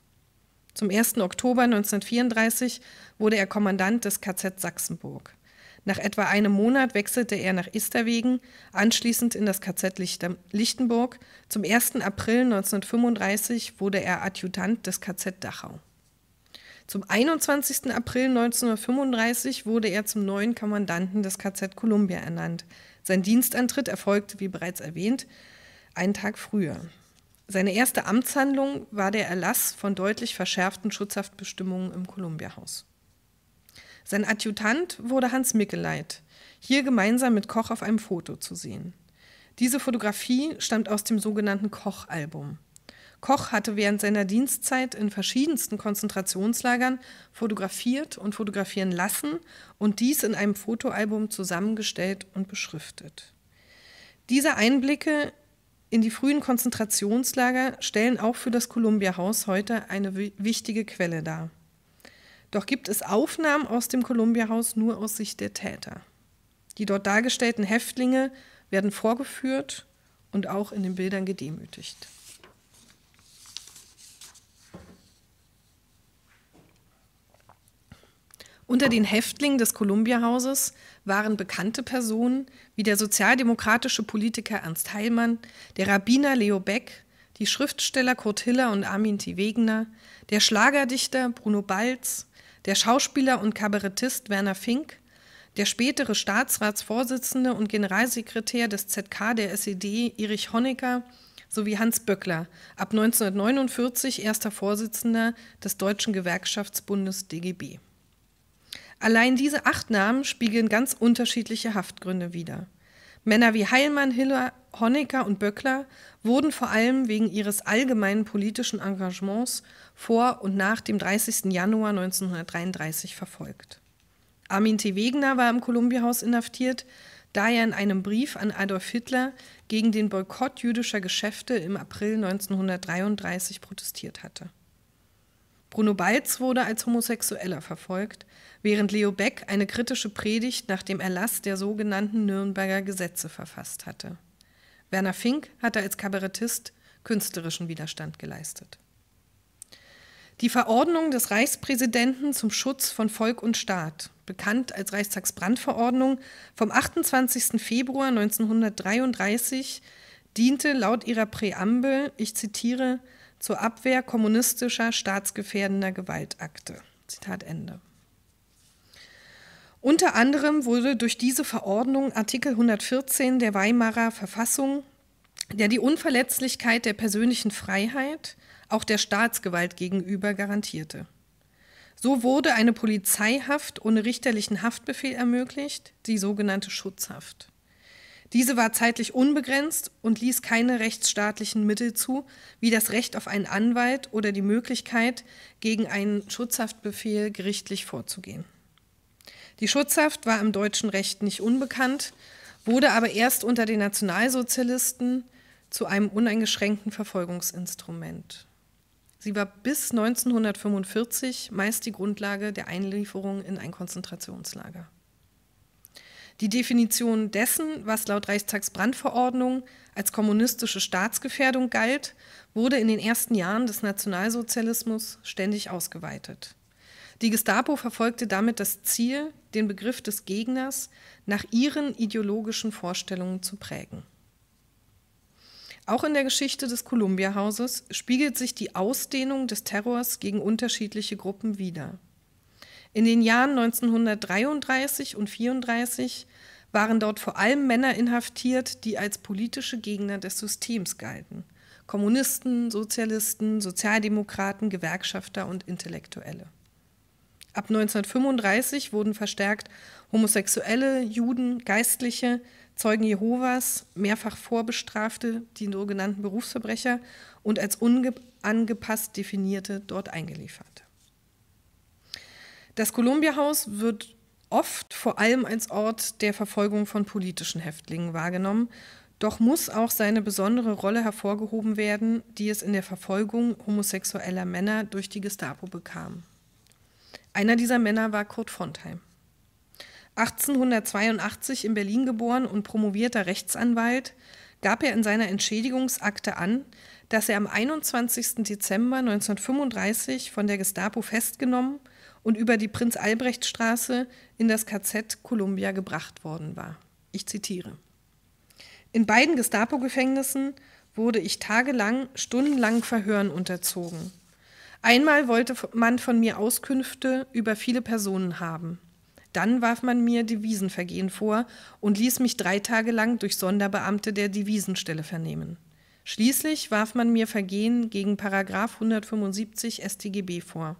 Zum 1. Oktober 1934 wurde er Kommandant des KZ Sachsenburg. Nach etwa einem Monat wechselte er nach Isterwegen, anschließend in das KZ Lichtenburg. Zum 1. April 1935 wurde er Adjutant des KZ Dachau. Zum 21. April 1935 wurde er zum neuen Kommandanten des KZ Columbia ernannt. Sein Dienstantritt erfolgte, wie bereits erwähnt, einen Tag früher. Seine erste Amtshandlung war der Erlass von deutlich verschärften Schutzhaftbestimmungen im Columbia-Haus. Sein Adjutant wurde Hans Mickeleit, hier gemeinsam mit Koch auf einem Foto zu sehen. Diese Fotografie stammt aus dem sogenannten Koch-Album. Koch hatte während seiner Dienstzeit in verschiedensten Konzentrationslagern fotografiert und fotografieren lassen und dies in einem Fotoalbum zusammengestellt und beschriftet. Diese Einblicke in die frühen Konzentrationslager stellen auch für das Columbia-Haus heute eine wichtige Quelle dar. Doch gibt es Aufnahmen aus dem Columbia-Haus nur aus Sicht der Täter. Die dort dargestellten Häftlinge werden vorgeführt und auch in den Bildern gedemütigt. Unter den Häftlingen des Columbia-Hauses waren bekannte Personen wie der sozialdemokratische Politiker Ernst Heilmann, der Rabbiner Leo Beck, die Schriftsteller Kurt Hiller und Armin T. Wegener, der Schlagerdichter Bruno Balz, der Schauspieler und Kabarettist Werner Fink, der spätere Staatsratsvorsitzende und Generalsekretär des ZK der SED Erich Honecker sowie Hans Böckler, ab 1949 erster Vorsitzender des Deutschen Gewerkschaftsbundes DGB. Allein diese acht Namen spiegeln ganz unterschiedliche Haftgründe wider. Männer wie Heilmann, Hiller, Honecker und Böckler wurden vor allem wegen ihres allgemeinen politischen Engagements vor und nach dem 30. Januar 1933 verfolgt. Armin T. Wegener war im Kolumbiahaus inhaftiert, da er in einem Brief an Adolf Hitler gegen den Boykott jüdischer Geschäfte im April 1933 protestiert hatte. Bruno Balz wurde als Homosexueller verfolgt, während Leo Beck eine kritische Predigt nach dem Erlass der sogenannten Nürnberger Gesetze verfasst hatte. Werner Fink hatte als Kabarettist künstlerischen Widerstand geleistet. Die Verordnung des Reichspräsidenten zum Schutz von Volk und Staat, bekannt als Reichstagsbrandverordnung, vom 28. Februar 1933 diente laut ihrer Präambel, ich zitiere, zur Abwehr kommunistischer staatsgefährdender Gewaltakte. Zitat Ende. Unter anderem wurde durch diese Verordnung Artikel 114 der Weimarer Verfassung, der die Unverletzlichkeit der persönlichen Freiheit auch der Staatsgewalt gegenüber garantierte. So wurde eine Polizeihaft ohne richterlichen Haftbefehl ermöglicht, die sogenannte Schutzhaft. Diese war zeitlich unbegrenzt und ließ keine rechtsstaatlichen Mittel zu, wie das Recht auf einen Anwalt oder die Möglichkeit, gegen einen Schutzhaftbefehl gerichtlich vorzugehen. Die Schutzhaft war im deutschen Recht nicht unbekannt, wurde aber erst unter den Nationalsozialisten zu einem uneingeschränkten Verfolgungsinstrument. Sie war bis 1945 meist die Grundlage der Einlieferung in ein Konzentrationslager. Die Definition dessen, was laut Reichstagsbrandverordnung als kommunistische Staatsgefährdung galt, wurde in den ersten Jahren des Nationalsozialismus ständig ausgeweitet. Die Gestapo verfolgte damit das Ziel, den Begriff des Gegners nach ihren ideologischen Vorstellungen zu prägen. Auch in der Geschichte des Columbia-Hauses spiegelt sich die Ausdehnung des Terrors gegen unterschiedliche Gruppen wider. In den Jahren 1933 und 34 waren dort vor allem Männer inhaftiert, die als politische Gegner des Systems galten. Kommunisten, Sozialisten, Sozialdemokraten, Gewerkschafter und Intellektuelle. Ab 1935 wurden verstärkt Homosexuelle, Juden, Geistliche, Zeugen Jehovas, mehrfach Vorbestrafte, die sogenannten Berufsverbrecher und als unangepasst definierte dort eingeliefert. Das Columbia-Haus wird oft vor allem als Ort der Verfolgung von politischen Häftlingen wahrgenommen, doch muss auch seine besondere Rolle hervorgehoben werden, die es in der Verfolgung homosexueller Männer durch die Gestapo bekam. Einer dieser Männer war Kurt Fontheim. 1882 in Berlin geboren und promovierter Rechtsanwalt, gab er in seiner Entschädigungsakte an, dass er am 21. Dezember 1935 von der Gestapo festgenommen und über die Prinz-Albrecht-Straße in das KZ Columbia gebracht worden war. Ich zitiere. In beiden Gestapo-Gefängnissen wurde ich tagelang, stundenlang Verhören unterzogen. Einmal wollte man von mir Auskünfte über viele Personen haben. Dann warf man mir Devisenvergehen vor und ließ mich drei Tage lang durch Sonderbeamte der Devisenstelle vernehmen. Schließlich warf man mir Vergehen gegen Paragraf 175 StGB vor.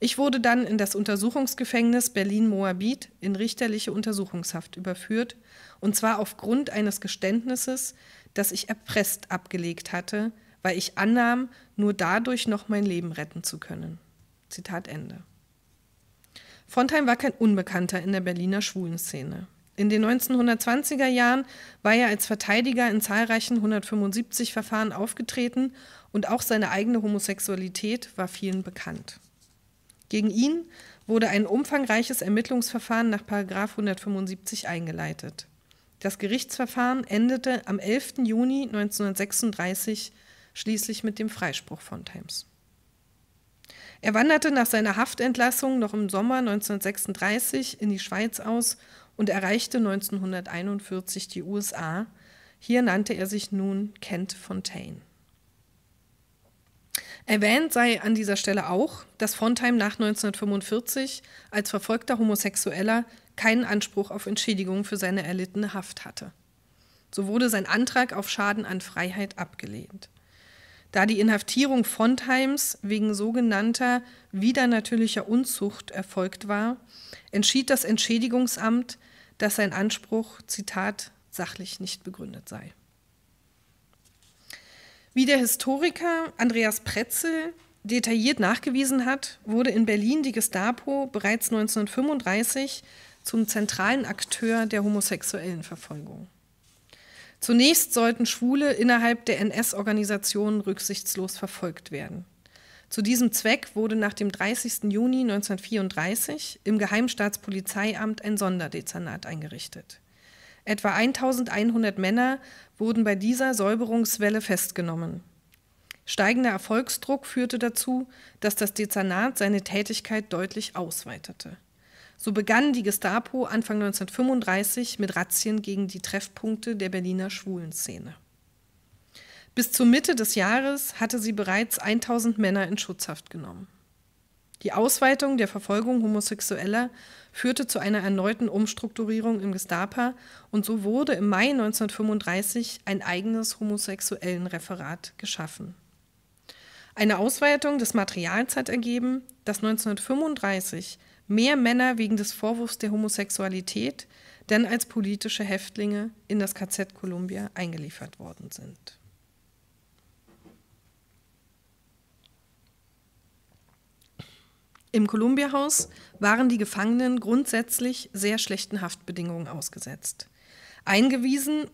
Ich wurde dann in das Untersuchungsgefängnis Berlin-Moabit in richterliche Untersuchungshaft überführt, und zwar aufgrund eines Geständnisses, das ich erpresst abgelegt hatte, weil ich annahm, nur dadurch noch mein Leben retten zu können. Zitat Ende. Frontheim war kein Unbekannter in der Berliner Schwulenszene. In den 1920er Jahren war er als Verteidiger in zahlreichen 175 Verfahren aufgetreten und auch seine eigene Homosexualität war vielen bekannt. Gegen ihn wurde ein umfangreiches Ermittlungsverfahren nach 175 eingeleitet. Das Gerichtsverfahren endete am 11. Juni 1936 schließlich mit dem Freispruch von Times. Er wanderte nach seiner Haftentlassung noch im Sommer 1936 in die Schweiz aus und erreichte 1941 die USA. Hier nannte er sich nun Kent Fontaine. Erwähnt sei an dieser Stelle auch, dass Frontheim nach 1945 als verfolgter Homosexueller keinen Anspruch auf Entschädigung für seine erlittene Haft hatte. So wurde sein Antrag auf Schaden an Freiheit abgelehnt. Da die Inhaftierung Frontheims wegen sogenannter widernatürlicher Unzucht erfolgt war, entschied das Entschädigungsamt, dass sein Anspruch, Zitat, sachlich nicht begründet sei. Wie der Historiker Andreas Pretzel detailliert nachgewiesen hat, wurde in Berlin die Gestapo bereits 1935 zum zentralen Akteur der homosexuellen Verfolgung. Zunächst sollten Schwule innerhalb der NS-Organisationen rücksichtslos verfolgt werden. Zu diesem Zweck wurde nach dem 30. Juni 1934 im Geheimstaatspolizeiamt ein Sonderdezernat eingerichtet. Etwa 1100 Männer wurden bei dieser Säuberungswelle festgenommen. Steigender Erfolgsdruck führte dazu, dass das Dezernat seine Tätigkeit deutlich ausweitete. So begann die Gestapo Anfang 1935 mit Razzien gegen die Treffpunkte der Berliner Schwulenszene. Bis zur Mitte des Jahres hatte sie bereits 1000 Männer in Schutzhaft genommen. Die Ausweitung der Verfolgung Homosexueller führte zu einer erneuten Umstrukturierung im Gestapa und so wurde im Mai 1935 ein eigenes homosexuellen Referat geschaffen. Eine Ausweitung des Materials hat ergeben, dass 1935 mehr Männer wegen des Vorwurfs der Homosexualität denn als politische Häftlinge in das KZ Columbia eingeliefert worden sind. Im Columbia-Haus waren die Gefangenen grundsätzlich sehr schlechten Haftbedingungen ausgesetzt. Eingewiesen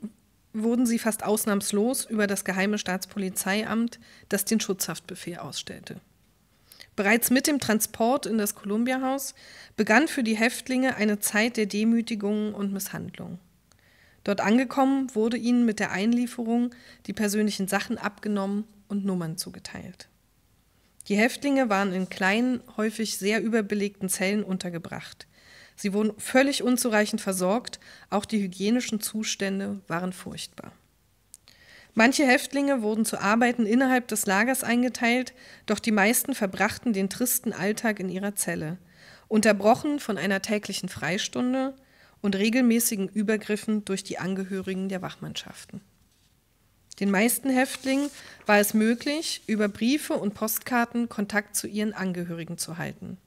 wurden sie fast ausnahmslos über das geheime Staatspolizeiamt, das den Schutzhaftbefehl ausstellte. Bereits mit dem Transport in das Kolumbiahaus begann für die Häftlinge eine Zeit der Demütigungen und Misshandlungen. Dort angekommen wurde ihnen mit der Einlieferung die persönlichen Sachen abgenommen und Nummern zugeteilt. Die Häftlinge waren in kleinen, häufig sehr überbelegten Zellen untergebracht. Sie wurden völlig unzureichend versorgt, auch die hygienischen Zustände waren furchtbar. Manche Häftlinge wurden zu Arbeiten innerhalb des Lagers eingeteilt, doch die meisten verbrachten den tristen Alltag in ihrer Zelle, unterbrochen von einer täglichen Freistunde und regelmäßigen Übergriffen durch die Angehörigen der Wachmannschaften. Den meisten Häftlingen war es möglich, über Briefe und Postkarten Kontakt zu ihren Angehörigen zu halten.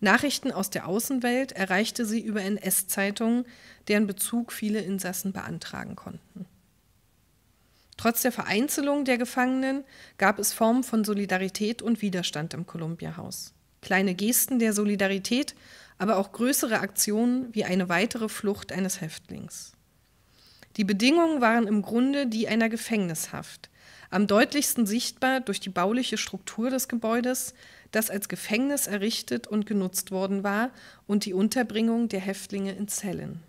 Nachrichten aus der Außenwelt erreichte sie über NS-Zeitungen, deren Bezug viele Insassen beantragen konnten. Trotz der Vereinzelung der Gefangenen gab es Formen von Solidarität und Widerstand im Columbia-Haus. Kleine Gesten der Solidarität, aber auch größere Aktionen wie eine weitere Flucht eines Häftlings. Die Bedingungen waren im Grunde die einer Gefängnishaft. Am deutlichsten sichtbar durch die bauliche Struktur des Gebäudes, das als Gefängnis errichtet und genutzt worden war, und die Unterbringung der Häftlinge in Zellen.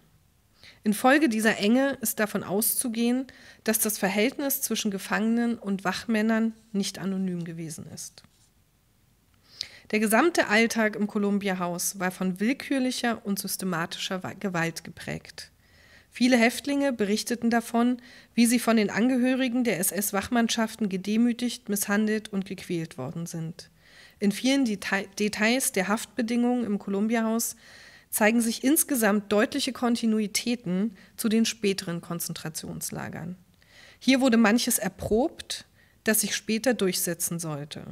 Infolge dieser Enge ist davon auszugehen, dass das Verhältnis zwischen Gefangenen und Wachmännern nicht anonym gewesen ist. Der gesamte Alltag im Columbia-Haus war von willkürlicher und systematischer Gewalt geprägt. Viele Häftlinge berichteten davon, wie sie von den Angehörigen der SS-Wachmannschaften gedemütigt, misshandelt und gequält worden sind. In vielen Detail Details der Haftbedingungen im Columbia-Haus zeigen sich insgesamt deutliche Kontinuitäten zu den späteren Konzentrationslagern. Hier wurde manches erprobt, das sich später durchsetzen sollte.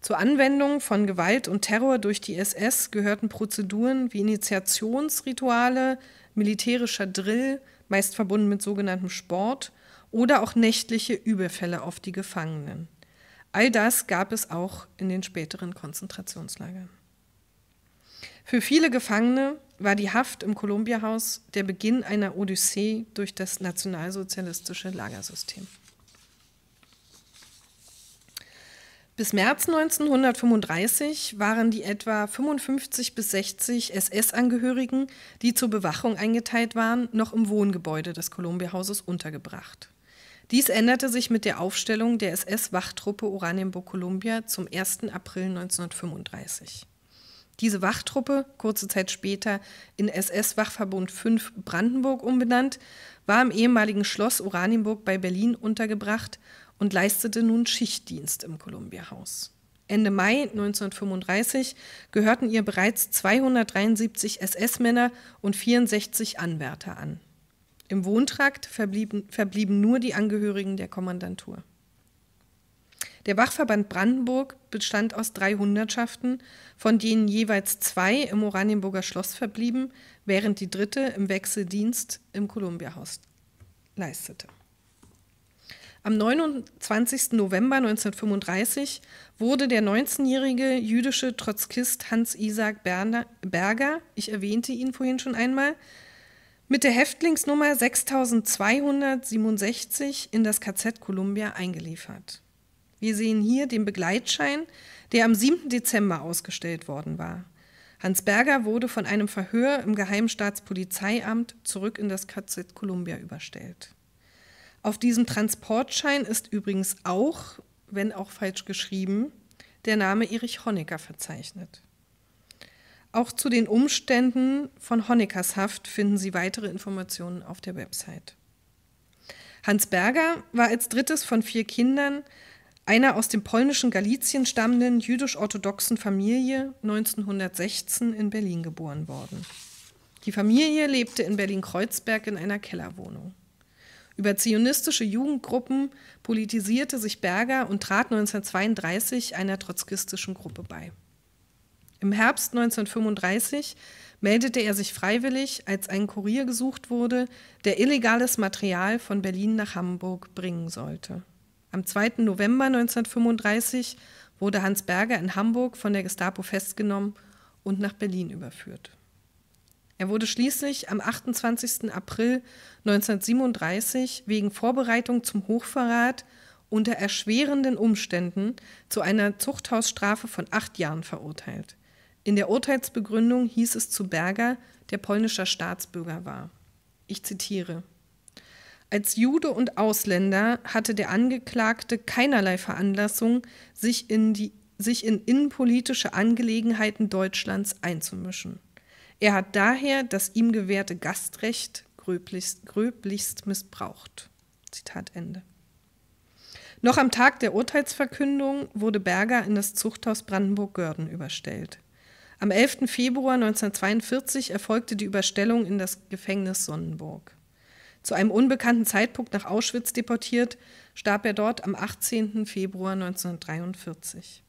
Zur Anwendung von Gewalt und Terror durch die SS gehörten Prozeduren wie Initiationsrituale, militärischer Drill, meist verbunden mit sogenanntem Sport, oder auch nächtliche Überfälle auf die Gefangenen. All das gab es auch in den späteren Konzentrationslagern. Für viele Gefangene war die Haft im Columbia-Haus der Beginn einer Odyssee durch das nationalsozialistische Lagersystem. Bis März 1935 waren die etwa 55 bis 60 SS-Angehörigen, die zur Bewachung eingeteilt waren, noch im Wohngebäude des Columbia-Hauses untergebracht. Dies änderte sich mit der Aufstellung der SS-Wachtruppe Oranienburg-Columbia zum 1. April 1935. Diese Wachtruppe, kurze Zeit später in SS-Wachverbund 5 Brandenburg umbenannt, war im ehemaligen Schloss Oranienburg bei Berlin untergebracht und leistete nun Schichtdienst im Columbia-Haus. Ende Mai 1935 gehörten ihr bereits 273 SS-Männer und 64 Anwärter an. Im Wohntrakt verblieben, verblieben nur die Angehörigen der Kommandantur. Der Wachverband Brandenburg bestand aus drei Hundertschaften, von denen jeweils zwei im Oranienburger Schloss verblieben, während die dritte im Wechseldienst im Kolumbiahaus leistete. Am 29. November 1935 wurde der 19-jährige jüdische Trotzkist Hans Isaac Berger, ich erwähnte ihn vorhin schon einmal, mit der Häftlingsnummer 6267 in das KZ Columbia eingeliefert. Wir sehen hier den Begleitschein, der am 7. Dezember ausgestellt worden war. Hans Berger wurde von einem Verhör im Geheimstaatspolizeiamt zurück in das KZ Columbia überstellt. Auf diesem Transportschein ist übrigens auch, wenn auch falsch geschrieben, der Name Erich Honecker verzeichnet. Auch zu den Umständen von Honeckers Haft finden Sie weitere Informationen auf der Website. Hans Berger war als drittes von vier Kindern einer aus dem polnischen Galizien stammenden jüdisch-orthodoxen Familie 1916 in Berlin geboren worden. Die Familie lebte in Berlin-Kreuzberg in einer Kellerwohnung. Über zionistische Jugendgruppen politisierte sich Berger und trat 1932 einer trotzkistischen Gruppe bei. Im Herbst 1935 meldete er sich freiwillig, als ein Kurier gesucht wurde, der illegales Material von Berlin nach Hamburg bringen sollte. Am 2. November 1935 wurde Hans Berger in Hamburg von der Gestapo festgenommen und nach Berlin überführt. Er wurde schließlich am 28. April 1937 wegen Vorbereitung zum Hochverrat unter erschwerenden Umständen zu einer Zuchthausstrafe von acht Jahren verurteilt. In der Urteilsbegründung hieß es zu Berger, der polnischer Staatsbürger war. Ich zitiere. Als Jude und Ausländer hatte der Angeklagte keinerlei Veranlassung, sich in, die, sich in innenpolitische Angelegenheiten Deutschlands einzumischen. Er hat daher das ihm gewährte Gastrecht gröblichst, gröblichst missbraucht. Zitat Ende. Noch am Tag der Urteilsverkündung wurde Berger in das Zuchthaus Brandenburg-Görden überstellt. Am 11. Februar 1942 erfolgte die Überstellung in das Gefängnis Sonnenburg. Zu einem unbekannten Zeitpunkt nach Auschwitz deportiert, starb er dort am 18. Februar 1943.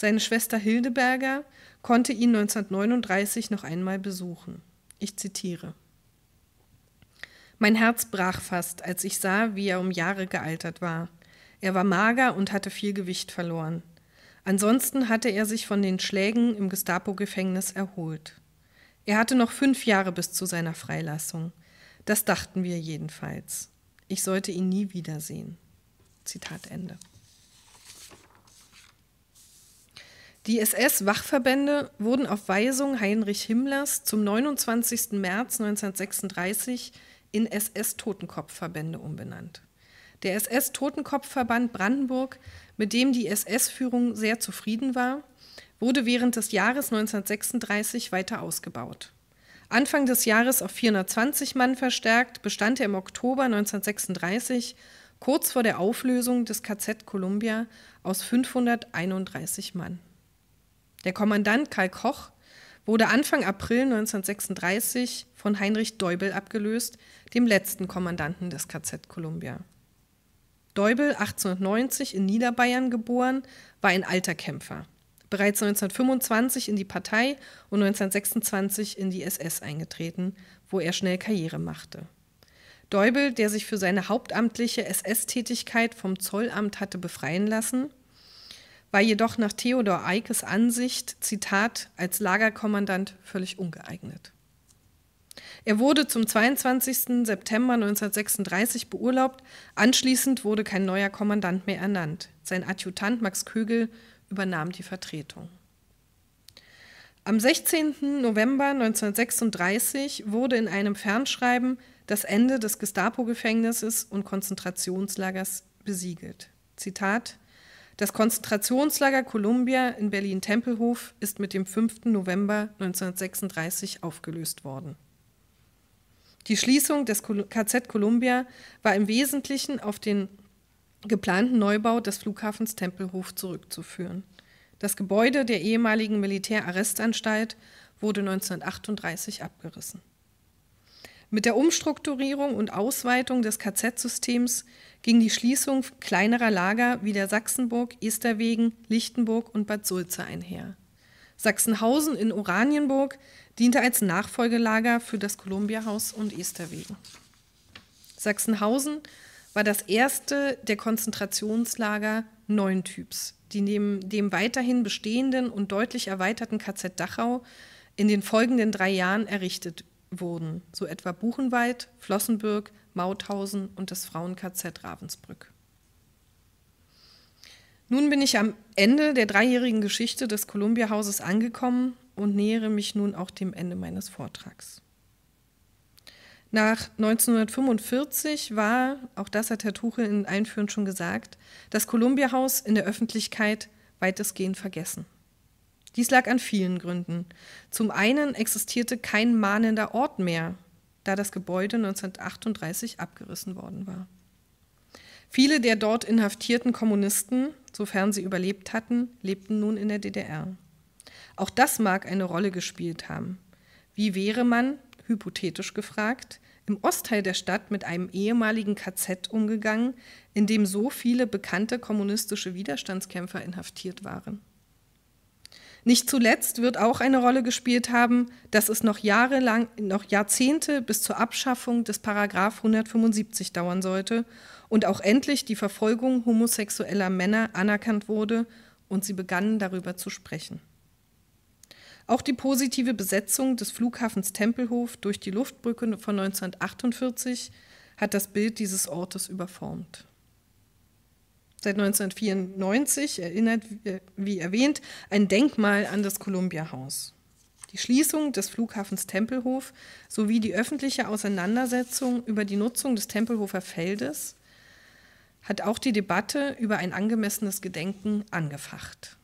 Seine Schwester Hildeberger konnte ihn 1939 noch einmal besuchen. Ich zitiere. Mein Herz brach fast, als ich sah, wie er um Jahre gealtert war. Er war mager und hatte viel Gewicht verloren. Ansonsten hatte er sich von den Schlägen im Gestapo-Gefängnis erholt. Er hatte noch fünf Jahre bis zu seiner Freilassung. Das dachten wir jedenfalls. Ich sollte ihn nie wiedersehen. Zitat Ende. Die SS-Wachverbände wurden auf Weisung Heinrich Himmlers zum 29. März 1936 in SS-Totenkopfverbände umbenannt. Der SS-Totenkopfverband Brandenburg, mit dem die SS-Führung sehr zufrieden war, wurde während des Jahres 1936 weiter ausgebaut. Anfang des Jahres auf 420 Mann verstärkt, bestand er im Oktober 1936, kurz vor der Auflösung des KZ Columbia, aus 531 Mann. Der Kommandant Karl Koch wurde Anfang April 1936 von Heinrich Deubel abgelöst, dem letzten Kommandanten des KZ Columbia. Deubel, 1890 in Niederbayern geboren, war ein alter Kämpfer. Bereits 1925 in die Partei und 1926 in die SS eingetreten, wo er schnell Karriere machte. Deubel, der sich für seine hauptamtliche SS-Tätigkeit vom Zollamt hatte befreien lassen, war jedoch nach Theodor Eickes Ansicht, Zitat, als Lagerkommandant völlig ungeeignet. Er wurde zum 22. September 1936 beurlaubt. Anschließend wurde kein neuer Kommandant mehr ernannt. Sein Adjutant Max Kögel übernahm die Vertretung. Am 16. November 1936 wurde in einem Fernschreiben das Ende des Gestapo-Gefängnisses und Konzentrationslagers besiegelt. Zitat das Konzentrationslager Columbia in Berlin-Tempelhof ist mit dem 5. November 1936 aufgelöst worden. Die Schließung des KZ Columbia war im Wesentlichen auf den geplanten Neubau des Flughafens Tempelhof zurückzuführen. Das Gebäude der ehemaligen Militärarrestanstalt wurde 1938 abgerissen. Mit der Umstrukturierung und Ausweitung des KZ-Systems ging die Schließung kleinerer Lager wie der Sachsenburg, Esterwegen, Lichtenburg und Bad Sulze einher. Sachsenhausen in Oranienburg diente als Nachfolgelager für das Kolumbiahaus und Esterwegen. Sachsenhausen war das erste der Konzentrationslager neuen Typs, die neben dem weiterhin bestehenden und deutlich erweiterten KZ Dachau in den folgenden drei Jahren errichtet wurden, so etwa Buchenwald, Flossenbürg, Mauthausen und das Frauen-KZ Ravensbrück. Nun bin ich am Ende der dreijährigen Geschichte des Kolumbiahauses angekommen und nähere mich nun auch dem Ende meines Vortrags. Nach 1945 war, auch das hat Herr Tuchel in Einführend schon gesagt, das Kolumbiahaus in der Öffentlichkeit weitestgehend vergessen. Dies lag an vielen Gründen. Zum einen existierte kein mahnender Ort mehr, da das Gebäude 1938 abgerissen worden war. Viele der dort inhaftierten Kommunisten, sofern sie überlebt hatten, lebten nun in der DDR. Auch das mag eine Rolle gespielt haben. Wie wäre man, hypothetisch gefragt, im Ostteil der Stadt mit einem ehemaligen KZ umgegangen, in dem so viele bekannte kommunistische Widerstandskämpfer inhaftiert waren? Nicht zuletzt wird auch eine Rolle gespielt haben, dass es noch jahrelang, noch Jahrzehnte bis zur Abschaffung des Paragraf 175 dauern sollte und auch endlich die Verfolgung homosexueller Männer anerkannt wurde und sie begannen darüber zu sprechen. Auch die positive Besetzung des Flughafens Tempelhof durch die Luftbrücke von 1948 hat das Bild dieses Ortes überformt seit 1994 erinnert, äh, wie erwähnt, ein Denkmal an das Columbia-Haus. Die Schließung des Flughafens Tempelhof sowie die öffentliche Auseinandersetzung über die Nutzung des Tempelhofer Feldes hat auch die Debatte über ein angemessenes Gedenken angefacht.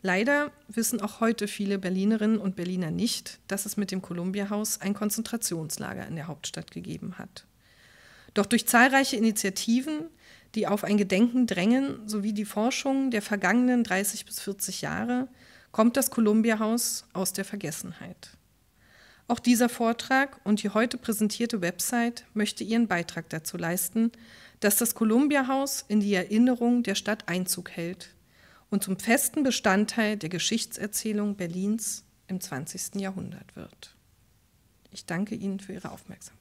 Leider wissen auch heute viele Berlinerinnen und Berliner nicht, dass es mit dem Columbia-Haus ein Konzentrationslager in der Hauptstadt gegeben hat. Doch durch zahlreiche Initiativen, die auf ein Gedenken drängen, sowie die Forschung der vergangenen 30 bis 40 Jahre, kommt das Columbia-Haus aus der Vergessenheit. Auch dieser Vortrag und die heute präsentierte Website möchte ihren Beitrag dazu leisten, dass das Columbia-Haus in die Erinnerung der Stadt Einzug hält und zum festen Bestandteil der Geschichtserzählung Berlins im 20. Jahrhundert wird. Ich danke Ihnen für Ihre Aufmerksamkeit.